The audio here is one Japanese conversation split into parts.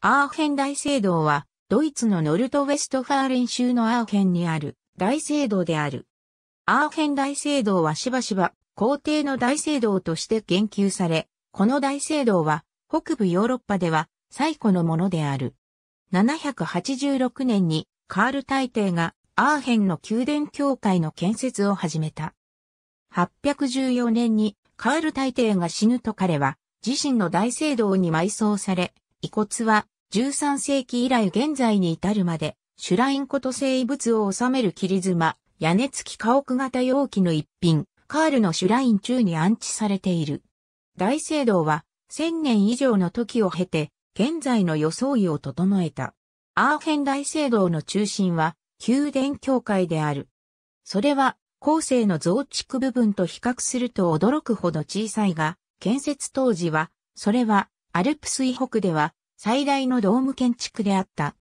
アーヘン大聖堂は、ドイツのノルトウェストファーレン州のアーヘンにある大聖堂である。アーヘン大聖堂はしばしば皇帝の大聖堂として言及され、この大聖堂は北部ヨーロッパでは最古のものである。786年にカール大帝がアーヘンの宮殿教会の建設を始めた。814年にカール大帝が死ぬと彼は自身の大聖堂に埋葬され、遺骨は13世紀以来現在に至るまで、シュラインこと生物を収める切り妻、屋根付き家屋型容器の一品、カールのシュライン中に安置されている。大聖堂は、1000年以上の時を経て、現在の装いを整えた。アーヘン大聖堂の中心は、宮殿教会である。それは、後世の増築部分と比較すると驚くほど小さいが、建設当時は、それは、アルプス以北では、最大のドーム建築であった。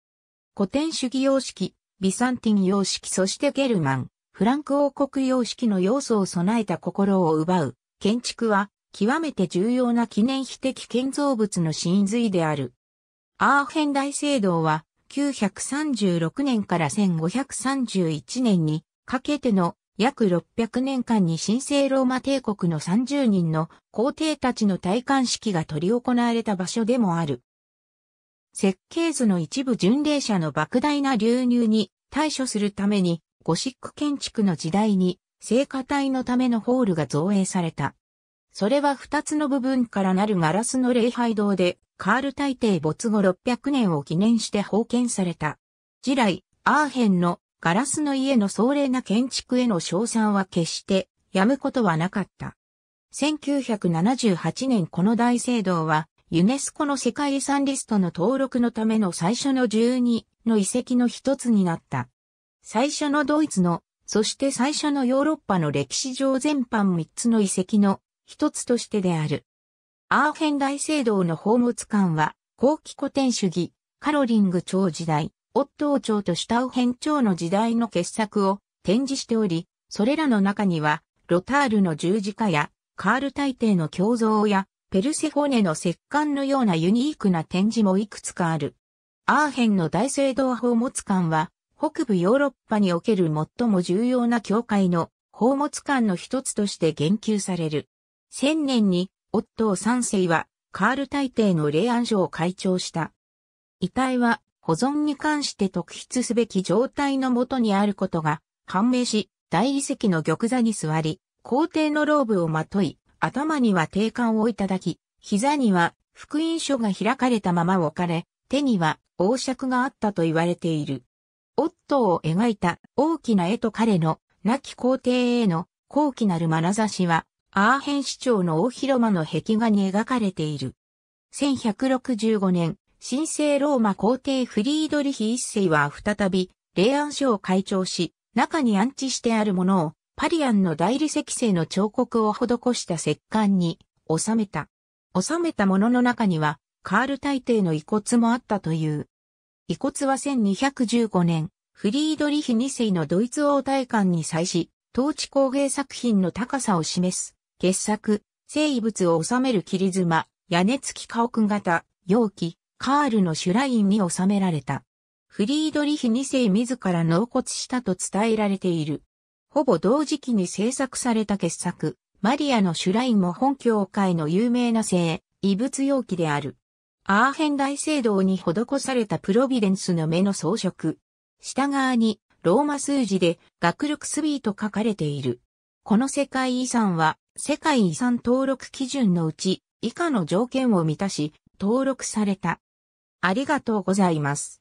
古典主義様式、ビサンティン様式そしてゲルマン、フランク王国様式の要素を備えた心を奪う建築は極めて重要な記念碑的建造物の真髄である。アーヘン大聖堂は936年から1531年にかけての約600年間に神聖ローマ帝国の30人の皇帝たちの戴冠式が執り行われた場所でもある。設計図の一部巡礼者の莫大な流入に対処するために、ゴシック建築の時代に、聖火隊のためのホールが造営された。それは二つの部分からなるガラスの礼拝堂で、カール大帝没後600年を記念して封建された。次来、アーヘンのガラスの家の壮麗な建築への称賛は決してやむことはなかった。1978年この大聖堂はユネスコの世界遺産リストの登録のための最初の12の遺跡の一つになった。最初のドイツの、そして最初のヨーロッパの歴史上全般3つの遺跡の一つとしてである。アーヘン大聖堂の宝物館は、後期古典主義、カロリング朝時代、オットー朝とシュタウヘン朝の時代の傑作を展示しており、それらの中には、ロタールの十字架や、カール大帝の胸像や、ペルセフォネの石棺のようなユニークな展示もいくつかある。アーヘンの大聖堂宝物館は、北部ヨーロッパにおける最も重要な教会の宝物館の一つとして言及される。1000年に、オットー3世は、カール大帝の霊安所を開庁した。遺体は、保存に関して特筆すべき状態のもとにあることが判明し、大理石の玉座に座り、皇帝のローブをまとい、頭には定冠をいただき、膝には福音書が開かれたまま置かれ、手には王尺があったと言われている。夫を描いた大きな絵と彼の亡き皇帝への高貴なる眼差しは、アーヘン市長の大広間の壁画に描かれている。1165年、神聖ローマ皇帝フリードリヒ一世は再び、霊安書を開帳し、中に安置してあるものをパリアンの大理石製の彫刻を施した石棺に収めた。収めたものの中には、カール大帝の遺骨もあったという。遺骨は1215年、フリードリヒ2世のドイツ王大官に際し、統治工芸作品の高さを示す、傑作、生物を収める切妻、屋根付き家屋型、容器、カールのシュラインに収められた。フリードリヒ2世自ら納骨したと伝えられている。ほぼ同時期に制作された傑作、マリアのシュラインも本教会の有名な聖、異物容器である。アーヘン大聖堂に施されたプロビデンスの目の装飾。下側にローマ数字で学力スビーと書かれている。この世界遺産は世界遺産登録基準のうち以下の条件を満たし登録された。ありがとうございます。